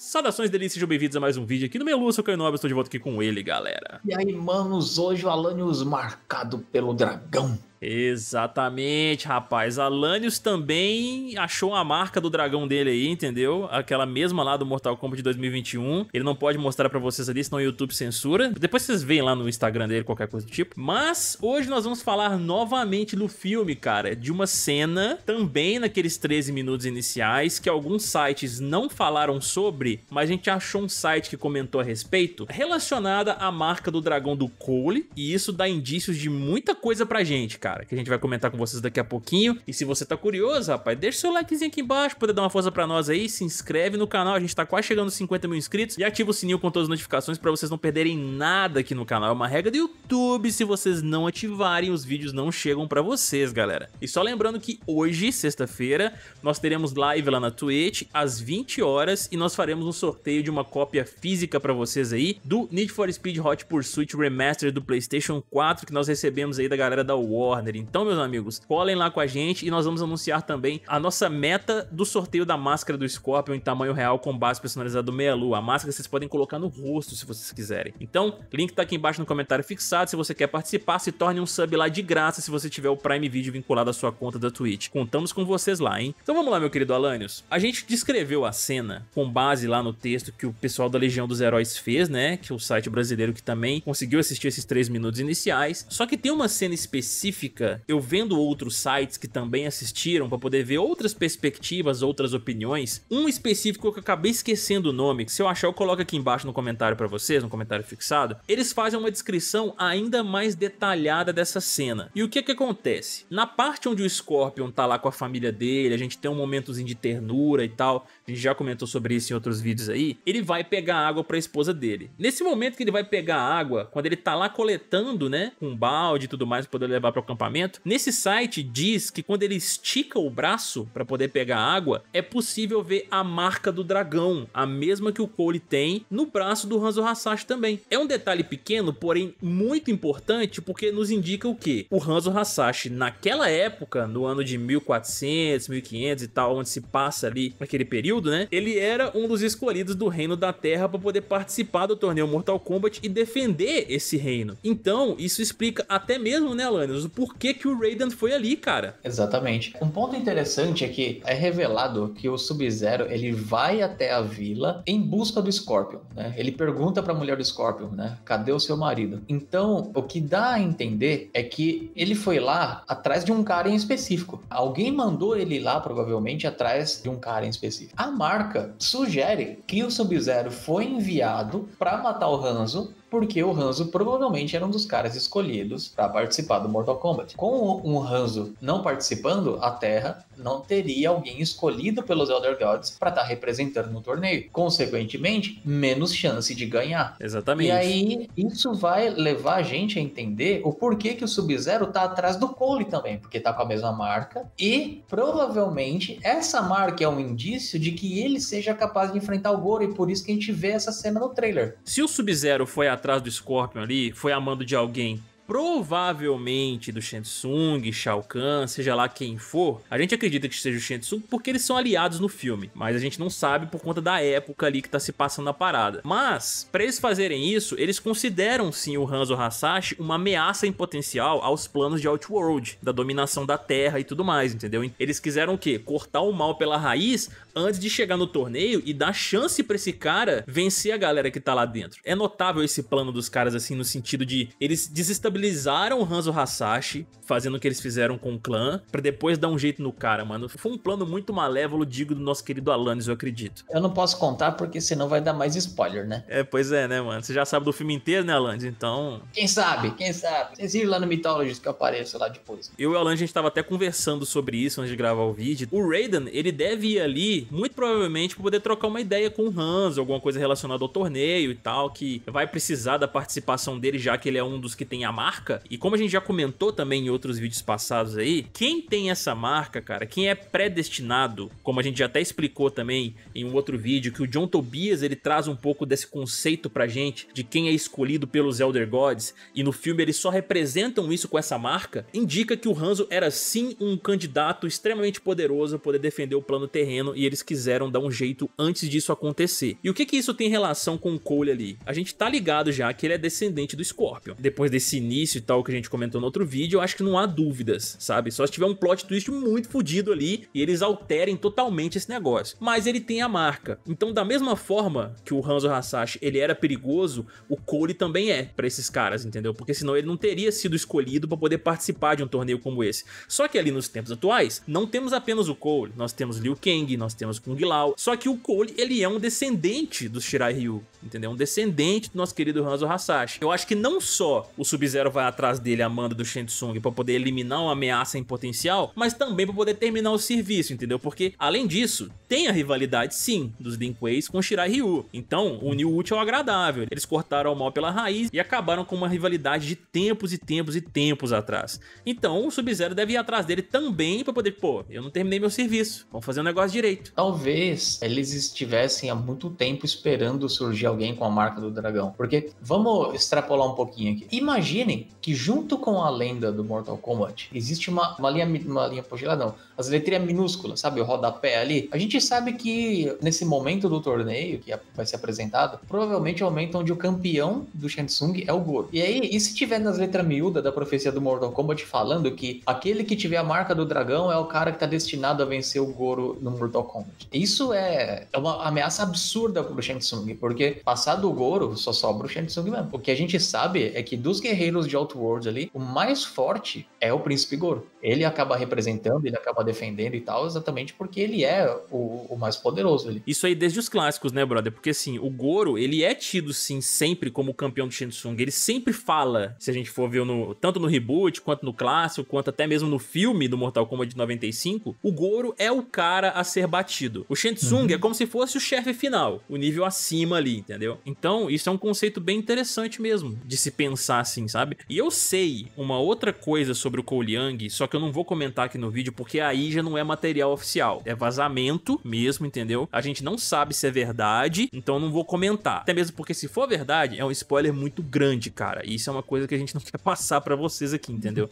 Saudações, delícias, sejam bem-vindos a mais um vídeo aqui no Melu, eu sou o Nobre, estou de volta aqui com ele, galera. E aí, manos, hoje o Alanios marcado pelo dragão. Exatamente, rapaz. Alanios também achou a marca do dragão dele aí, entendeu? Aquela mesma lá do Mortal Kombat de 2021. Ele não pode mostrar pra vocês ali, senão o YouTube censura. Depois vocês veem lá no Instagram dele, qualquer coisa do tipo. Mas hoje nós vamos falar novamente no filme, cara, de uma cena também naqueles 13 minutos iniciais que alguns sites não falaram sobre, mas a gente achou um site que comentou a respeito, relacionada à marca do dragão do Cole. E isso dá indícios de muita coisa pra gente, cara cara, que a gente vai comentar com vocês daqui a pouquinho. E se você tá curioso, rapaz, deixa seu likezinho aqui embaixo, poder dar uma força pra nós aí, se inscreve no canal, a gente tá quase chegando aos 50 mil inscritos e ativa o sininho com todas as notificações pra vocês não perderem nada aqui no canal. É uma regra do YouTube, se vocês não ativarem, os vídeos não chegam pra vocês, galera. E só lembrando que hoje, sexta-feira, nós teremos live lá na Twitch às 20 horas e nós faremos um sorteio de uma cópia física pra vocês aí do Need for Speed Hot Pursuit Remastered do PlayStation 4 que nós recebemos aí da galera da War Warner. Então, meus amigos, colhem lá com a gente e nós vamos anunciar também a nossa meta do sorteio da máscara do Scorpion em tamanho real com base personalizada do Meia Lua. A máscara vocês podem colocar no rosto se vocês quiserem. Então, link tá aqui embaixo no comentário fixado. Se você quer participar, se torne um sub lá de graça se você tiver o Prime Video vinculado à sua conta da Twitch. Contamos com vocês lá, hein? Então vamos lá, meu querido Alanios. A gente descreveu a cena com base lá no texto que o pessoal da Legião dos Heróis fez, né? Que é o site brasileiro que também conseguiu assistir esses três minutos iniciais. Só que tem uma cena específica crítica, eu vendo outros sites que também assistiram para poder ver outras perspectivas, outras opiniões, um específico que eu acabei esquecendo o nome, que se eu achar eu coloco aqui embaixo no comentário para vocês, no comentário fixado, eles fazem uma descrição ainda mais detalhada dessa cena. E o que é que acontece? Na parte onde o Scorpion tá lá com a família dele, a gente tem um momentozinho de ternura e tal, a gente já comentou sobre isso em outros vídeos aí, ele vai pegar água para a esposa dele. Nesse momento que ele vai pegar água, quando ele tá lá coletando, né, com um balde e tudo mais para poder levar para o acampamento. Nesse site diz que quando ele estica o braço para poder pegar água, é possível ver a marca do dragão, a mesma que o Cole tem no braço do Hanzo Hasashi também. É um detalhe pequeno, porém muito importante, porque nos indica o que? O Hanzo Hasashi, naquela época, no ano de 1400, 1500 e tal, onde se passa ali naquele período, né? Ele era um dos escolhidos do Reino da Terra para poder participar do torneio Mortal Kombat e defender esse reino. Então, isso explica até mesmo, né, Alanis, o por que, que o Raiden foi ali, cara. Exatamente. Um ponto interessante é que é revelado que o Sub-Zero ele vai até a vila em busca do Scorpion, né? Ele pergunta para a mulher do Scorpion, né? Cadê o seu marido? Então, o que dá a entender é que ele foi lá atrás de um cara em específico. Alguém mandou ele lá provavelmente atrás de um cara em específico. A marca sugere que o Sub-Zero foi enviado para matar o Hanzo porque o Hanzo provavelmente era um dos caras escolhidos para participar do Mortal Kombat. Com o Hanzo não participando, a Terra não teria alguém escolhido pelos Elder Gods para estar tá representando no torneio. Consequentemente, menos chance de ganhar. Exatamente. E aí, isso vai levar a gente a entender o porquê que o Sub-Zero tá atrás do Cole também, porque tá com a mesma marca e provavelmente essa marca é um indício de que ele seja capaz de enfrentar o Goro e por isso que a gente vê essa cena no trailer. Se o Sub-Zero foi atrás do Scorpion ali, foi amando de alguém provavelmente do Shensung, Shao Kahn, seja lá quem for, a gente acredita que seja o Shensung porque eles são aliados no filme, mas a gente não sabe por conta da época ali que tá se passando a parada. Mas, para eles fazerem isso, eles consideram sim o Hanzo Hasashi uma ameaça em potencial aos planos de Outworld, da dominação da Terra e tudo mais, entendeu? Eles quiseram o quê? Cortar o mal pela raiz, antes de chegar no torneio e dar chance para esse cara vencer a galera que tá lá dentro. É notável esse plano dos caras, assim, no sentido de eles desestabilizaram o Hanzo Hasashi, fazendo o que eles fizeram com o clã, para depois dar um jeito no cara, mano. Foi um plano muito malévolo, digo, do nosso querido Alanis, eu acredito. Eu não posso contar porque senão vai dar mais spoiler, né? É, pois é, né, mano? Você já sabe do filme inteiro, né, Alanis? Então. Quem sabe, quem sabe? Vocês viram lá no Mythologies que eu apareço lá depois. Eu e o Alanis, a gente tava até conversando sobre isso antes de gravar o vídeo. O Raiden, ele deve ir ali muito provavelmente para poder trocar uma ideia com o Hans, alguma coisa relacionada ao torneio e tal, que vai precisar da participação dele, já que ele é um dos que tem a marca. E como a gente já comentou também em outros vídeos passados aí, quem tem essa marca, cara, quem é predestinado, como a gente já até explicou também em um outro vídeo, que o John Tobias ele traz um pouco desse conceito pra gente de quem é escolhido pelos Elder Gods, e no filme eles só representam isso com essa marca, indica que o Hanzo era sim um candidato extremamente poderoso a poder defender o plano terreno e ele eles quiseram dar um jeito antes disso acontecer. E o que que isso tem relação com o Cole ali? A gente tá ligado já que ele é descendente do Scorpion. Depois desse início e tal que a gente comentou no outro vídeo, eu acho que não há dúvidas, sabe? Só se tiver um plot twist muito fodido ali e eles alterem totalmente esse negócio. Mas ele tem a marca. Então da mesma forma que o Hanzo Hasashi ele era perigoso, o Cole também é para esses caras, entendeu? Porque senão ele não teria sido escolhido para poder participar de um torneio como esse. Só que ali nos tempos atuais, não temos apenas o Cole, nós temos Liu Kang, nós temos Kung Lao. Só que o Cole, ele é um descendente dos Shirai Ryu, entendeu? Um descendente do nosso querido Hanzo Hasashi. Eu acho que não só o Sub-Zero vai atrás dele, a Manda do Shensung, pra poder eliminar uma ameaça em potencial, mas também pra poder terminar o serviço, entendeu? Porque, além disso, tem a rivalidade, sim, dos Linqueis com Shirai Ryu. Então, uniu o útil é o agradável. Eles cortaram o mal pela raiz e acabaram com uma rivalidade de tempos e tempos e tempos atrás. Então, o Sub-Zero deve ir atrás dele também pra poder, pô, eu não terminei meu serviço, vamos fazer um negócio direito. Talvez eles estivessem há muito tempo esperando surgir alguém com a marca do dragão. Porque vamos extrapolar um pouquinho aqui. Imaginem que junto com a lenda do Mortal Kombat existe uma, uma linha, uma linha congelada, não, as letrinhas minúsculas, sabe? O rodapé ali. A gente sabe que nesse momento do torneio que vai ser apresentado, provavelmente é o momento onde o campeão do Shansung é o Goro. E aí, e se tiver nas letras miúdas da profecia do Mortal Kombat falando que aquele que tiver a marca do dragão é o cara que tá destinado a vencer o Goro no Mortal Kombat? Kombat. Isso é, é, uma ameaça absurda pro Shensung, porque passado o Goro, só sobra o Shensung mesmo. O que a gente sabe é que dos guerreiros de Outworld ali, o mais forte é o Príncipe Goro ele acaba representando, ele acaba defendendo e tal, exatamente porque ele é o, o mais poderoso. Isso aí desde os clássicos, né, brother? Porque assim, o Goro, ele é tido sim sempre como campeão do Shinsung. Ele sempre fala, se a gente for ver no, tanto no reboot, quanto no clássico, quanto até mesmo no filme do Mortal Kombat de 95, o Goro é o cara a ser batido. O Shinsung uhum. é como se fosse o chefe final, o nível acima ali, entendeu? Então, isso é um conceito bem interessante mesmo de se pensar assim, sabe? E eu sei uma outra coisa sobre o Cole Yang, só que eu não vou comentar aqui no vídeo, porque aí já não é material oficial. É vazamento mesmo, entendeu? A gente não sabe se é verdade, então não vou comentar. Até mesmo porque se for verdade, é um spoiler muito grande, cara. E isso é uma coisa que a gente não quer passar para vocês aqui, entendeu?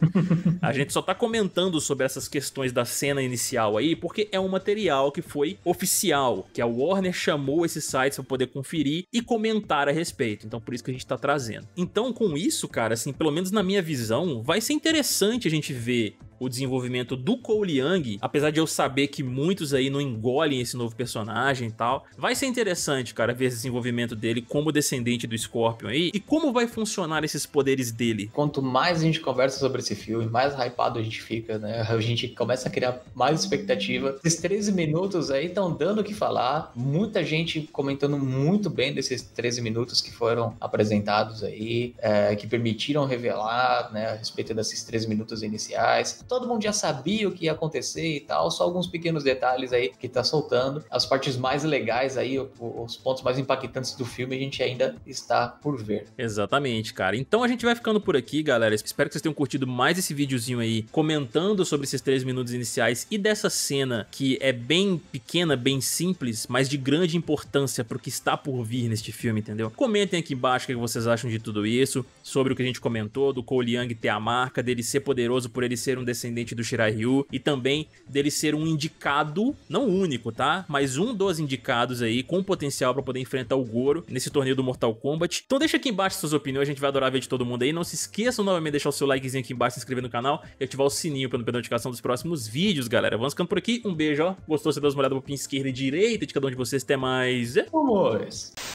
a gente só tá comentando sobre essas questões da cena inicial aí, porque é um material que foi oficial, que a Warner chamou esses sites para poder conferir e comentar a respeito. Então por isso que a gente tá trazendo. Então com isso, cara, assim, pelo menos na minha visão, vai ser interessante a gente ver o desenvolvimento do Cole Young, apesar de eu saber que muitos aí não engolem esse novo personagem e tal, vai ser interessante, cara, ver esse desenvolvimento dele como descendente do Scorpion aí e como vai funcionar esses poderes dele. Quanto mais a gente conversa sobre esse filme, mais hypado a gente fica, né? A gente começa a criar mais expectativa. Esses 13 minutos aí estão dando o que falar, muita gente comentando muito bem desses 13 minutos que foram apresentados aí, é, que permitiram revelar, né, a respeito desses 13 minutos iniciais todo mundo já sabia o que ia acontecer e tal, só alguns pequenos detalhes aí que tá soltando. As partes mais legais aí, os pontos mais impactantes do filme, a gente ainda está por ver. Exatamente, cara. Então a gente vai ficando por aqui, galera. Espero que vocês tenham curtido mais esse videozinho aí, comentando sobre esses três minutos iniciais e dessa cena que é bem pequena, bem simples, mas de grande importância pro que está por vir neste filme, entendeu? Comentem aqui embaixo o que vocês acham de tudo isso, sobre o que a gente comentou, do Cole Young ter a marca, dele ser poderoso por ele ser um desses descendente do Shiraiyu e também dele ser um indicado, não único, tá? Mas um dos indicados aí com potencial para poder enfrentar o Goro nesse torneio do Mortal Kombat. Então deixa aqui embaixo suas opiniões, a gente vai adorar ver de todo mundo aí. Não se esqueçam novamente de deixar o seu likezinho aqui embaixo, se inscrever no canal e ativar o sininho para não perder a notificação dos próximos vídeos, galera. Vamos ficando por aqui, um beijo, ó. Gostou, você dá uma olhada pro pin esquerda e direita de cada um de vocês. Até mais. Vamos! É